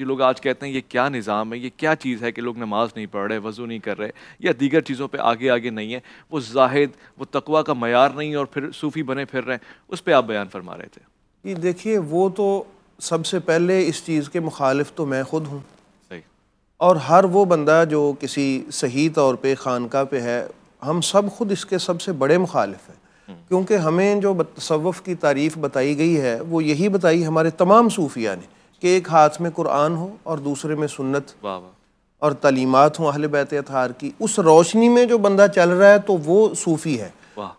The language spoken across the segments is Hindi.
जो लोग आज कहते हैं ये क्या निज़ाम है ये क्या चीज़ है कि लोग नमाज़ नहीं पढ़ रहे वज़ू नहीं कर रहे या दीगर चीज़ों पे आगे आगे नहीं है वो जाहिद वो तकवा का मैार नहीं और फिर सूफ़ी बने फिर रहे हैं उस पर आप बयान फरमा रहे थे ये देखिए वो तो सबसे पहले इस चीज़ के मुखालिफ तो मैं ख़ुद हूँ सही और हर वो बंदा जो किसी सही तौर पर खानका पे है हम सब खुद इसके सबसे बड़े मुखालिफ हैं हम्म। क्योंकि हमें जो तसवफ़ की तारीफ़ बताई गई है वो यही बताई हमारे तमाम सूफिया ने कि एक हाथ में कुरान हो और दूसरे में सुन्नत और तलीमत हों अहल बैत की उस रोशनी में जो बंदा चल रहा है तो वो सूफ़ी है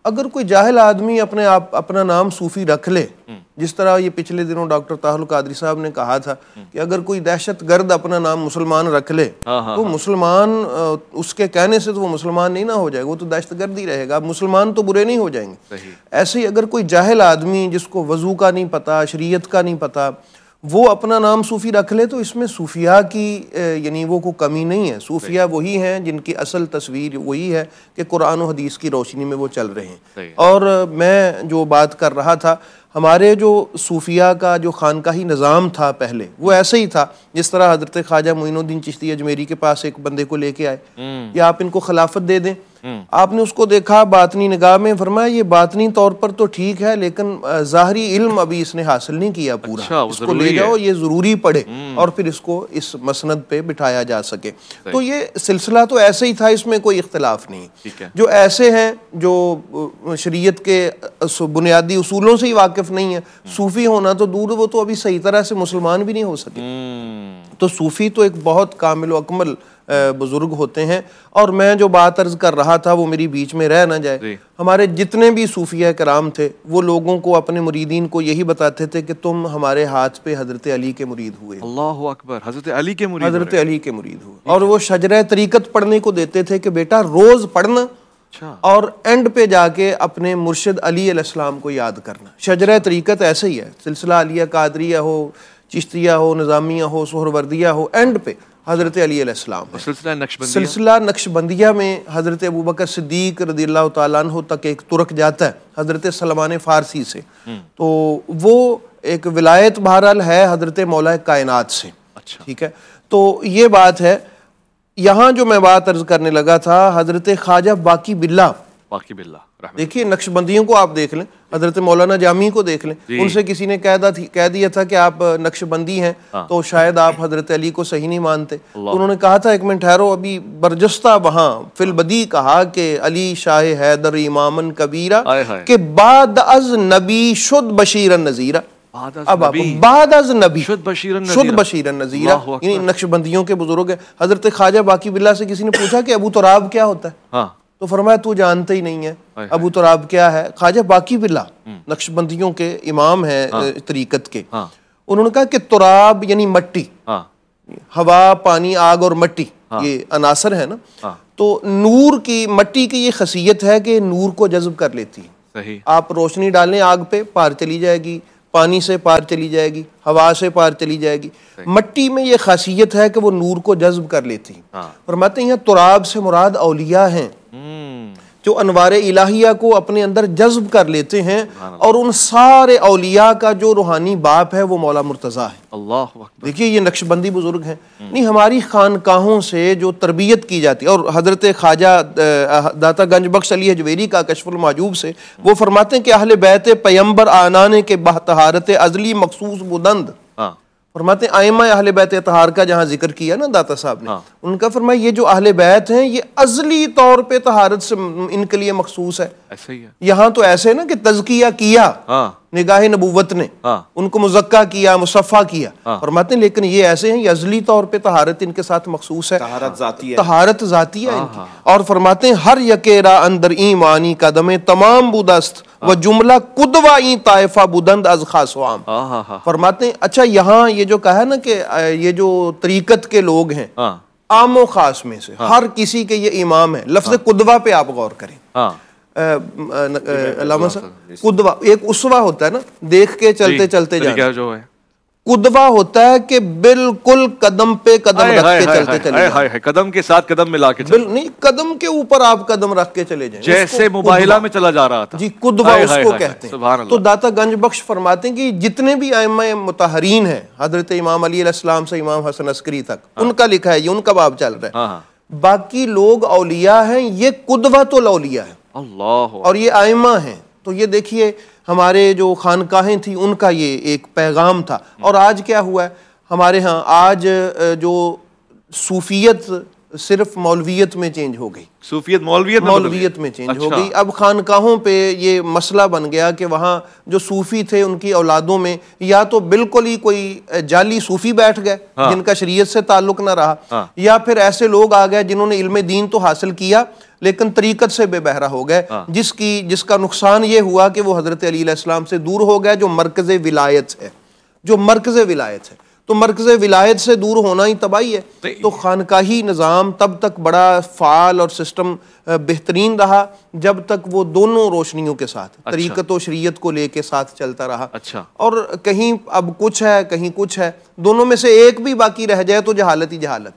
अगर कोई जाहिल आदमी अपने आप अपना नाम सूफ़ी रख ले हम्म। जिस तरह ये पिछले दिनों डॉक्टर ताहुल कादरी साहब ने कहा था हम्म। कि अगर कोई दहशत गर्द अपना नाम मुसलमान रख ले हाँ हाँ तो हाँ। मुसलमान उसके कहने से तो वो मुसलमान नहीं ना हो जाएगा वो तो दहशत गर्द ही रहेगा मुसलमान तो बुरे नहीं हो जाएंगे ऐसे ही अगर कोई जाहिल आदमी जिसको वजू का नहीं पता शरीयत का नहीं पता वो अपना नाम सूफ़ी रख ले तो इसमें सूफिया की यानी वो को कमी नहीं है सूफिया वही हैं जिनकी असल तस्वीर वही है कि कुरान और हदीस की रोशनी में वो चल रहे हैं और मैं जो बात कर रहा था हमारे जो सूफिया का जो ही निज़ाम था पहले वो हम्म। ऐसे ही था जिस तरह हज़रत ख्वाजा मोइनुद्दीन चिश्ती अजमेरी के पास एक बंदे को लेके आए या हम्म। आप इनको खिलाफत दे दें हम्म। आपने उसको देखा बातनी निगाह में फरमाया ये बातनी तौर पर तो ठीक है लेकिन ज़ाहरी इल्म अभी इसने हासिल नहीं किया पूरा अच्छा, इसको ले जाओ ये ज़रूरी पड़े हम्म। और फिर इसको इस मसनद पे बिठाया जा सके तो ये सिलसिला तो ऐसे ही था इसमें कोई इख्तलाफ नहीं जो ऐसे हैं जो शरीयत के बुनियादी असूलों से ही वाकिफ नहीं है हम्म। सूफ़ी होना तो दूर वो तो अभी सही तरह से मुसलमान भी नहीं हो सके तो सूफ़ी तो एक बहुत कामिल अकमल बुज़ुर्ग होते हैं और मैं जो बात अर्ज़ कर रहा था वो मेरी बीच में रह ना जाए हमारे जितने भी सूफिया कराम थे वो लोगों को अपने मुरीदीन को यही बताते थे कि तुम हमारे हाथ पे हज़रत अली के मुरीद हुए अल्लाह अकबर हज़रत अली के मुरीद हज़रत अली के मुरीद हुए और वो शजर तरीक़त पढ़ने को देते थे कि बेटा रोज़ पढ़ना अच्छा। और एंड पे जाके अपने मुर्शद अली अलैहिस्सलाम को याद करना शजर तरीक़त ऐसे ही है सिलसिला अलिया कादरिया हो चिश्तिया हो निज़ामिया हो सहरवर्दिया हो एंड पे हज़रत अलीसम सिलसिला नक्शबंदिया में हज़रत अबू बकर सिद्दीक रदील्ला तु तक एक तुर्क जाता है हज़रत सलमान फ़ारसी से हम्म। तो वो एक विलायत बहरहाल है हज़रत मौल कायनात से अच्छा ठीक है तो ये बात है यहाँ जो मैं बात अर्ज़ करने लगा था हज़रत ख्वाजा बाकी बिल्ला बाकी देखिए नक्शबंदियों को आप देख लें हजरत मौलाना जामी को देख लें उनसे किसी ने कह, थी कह दिया था कि आप नक्शबंदी हैं हाँ। तो शायद आप हजरत अली को सही नहीं मानते तो उन्होंने कहा था एक मिनट ठहरो अभी बरजस्ता वहाँ फिलबदी हाँ। कहा कि अली शाह हैदर इमाम कबीरा के बाद अज नबी शुद बशीर नज़ीरा अब नबी शुद बशीरन नजीरा नक्शबंदियों के बुजुर्ग है हजरत ख्वाजा बाकी बिल्ला से किसी ने पूछा कि अबू तुराब क्या होता है हाँ। तो फरमाया तू जानते ही नहीं है अबू तुराब क्या है ख्वाजा बाकी बिल्ला हम्म। नक्शबंदियों के इमाम है हाँ। तरीकत के हाँ। उन्होंने कहा कि तुराब यानी मट्टी हाँ। हवा पानी आग और मट्टी हाँ। ये अनासर है ना हाँ। तो नूर की मट्टी की ये खासियत है कि नूर को जज्ब कर लेती है सही आप रोशनी डालें आग पे पार चली जाएगी पानी से पार चली जाएगी हवा से पार चली जाएगी मट्टी में ये खासियत है कि वो नूर को जज्ब कर लेती हाँ। फरमाते हैं तुराब से मुराद अलिया हैं जो अनवार इलाहिया को अपने अंदर जज्ब कर लेते हैं और उन सारे अलिया का जो रूहानी बाप है वो मौला मुर्तज़ा है अल्लाह देखिए ये नक्शबंदी बुज़ुर्ग हैं हम्म। नहीं हमारी खानकाहों से जो तरबियत की जाती है और हज़रत ख्वाजा दाता गंज बख्श अली हजवेरी का कशफुलमूब से वो फरमाते हैं कि अहल बैत पैम्बर आनाने के बहतहारत अजली मखसूस बुदंद फरमाते आयमा अहल बैत तहार का जहाँ जिक्र किया ना दाता साहब ने हाँ। उनका फरमाया ये जो अहल बैत हैं ये अजली तौर पे तहारत से इनके लिए मखसूस है ऐसे ही है यहाँ तो ऐसे है ना कि तजकिया किया हाँ। निगाह नबूवत ने हाँ। उनको मुजक्का किया मुसफ़ा किया हाँ। फरमाते और लेकिन ये ऐसे हैं अजली तौर पे तहारत इनके साथ मखसूस है तहारत जाती है हाँ, इनकी और फरमाते हैं हर यकेरा अंदर ईमानी कदम तमाम बुदस्त व जुमला कुदवा ई ताइफा बुदंद अज खास फरमाते हैं अच्छा यहाँ ये जो कहा ना कि ये जो तरीकत के लोग हैं आमो खास में से हर किसी के ये इमाम है लफ्ज कुदवा पे आप गौर करें अलामा साहब कुदवा एक उसवा होता है ना देख के चलते चलते जाना जो है कुदवा होता है कि बिल्कुल कदम पे कदम रख के चलते चले हाय हाय कदम के साथ कदम मिला के चले नहीं कदम के ऊपर आप कदम रख के चले जाए जैसे मोबाइला में चला जा रहा था जी कुदवा उसको कहते हैं तो दाता गंज बख्श फरमाते हैं कि जितने भी आयम मुतहरीन है हजरत इमाम अली इस्लाम से इमाम हसन अस्करी तक हाँ। उनका लिखा है ये उनका बाब चल रहा है हाँ, हाँ। बाकी लोग अलिया हैं ये कुदवा तो लौलिया है अल्लाह और ये आयमा हैं तो ये देखिए हमारे जो खानकाहें थी उनका ये एक पैगाम था हम्म। और आज क्या हुआ है हमारे यहाँ आज जो सूफियत सिर्फ मौलवियत में चेंज हो गई सूफियत मौलवियत मौलवियत में चेंज अच्छा। हो गई अब खानकाहों पे ये मसला बन गया कि वहाँ जो सूफ़ी थे उनकी औलादों में या तो बिल्कुल ही कोई जाली सूफ़ी बैठ गए हाँ। जिनका शरीयत से ताल्लुक ना रहा हाँ। या फिर ऐसे लोग आ गए जिन्होंने इल्म दीन तो हासिल किया लेकिन तरीकत से बेबहरा हो गए हाँ। जिसकी जिसका नुकसान ये हुआ कि वो हज़रत अलीसम से दूर हो गए जो मरकज़ विलायत है जो मरकज़ विलायत है तो मरकज़ विलायत से दूर होना ही तबाही है तो, तो खानकाही निज़ाम तब तक बड़ा फ़ाल और सिस्टम बेहतरीन रहा जब तक वो दोनों रोशनियों के साथ अच्छा। तरीकत और शरीयत को लेके साथ चलता रहा अच्छा और कहीं अब कुछ है कहीं कुछ है दोनों में से एक भी बाकी रह जाए तो जहालत ही जहालत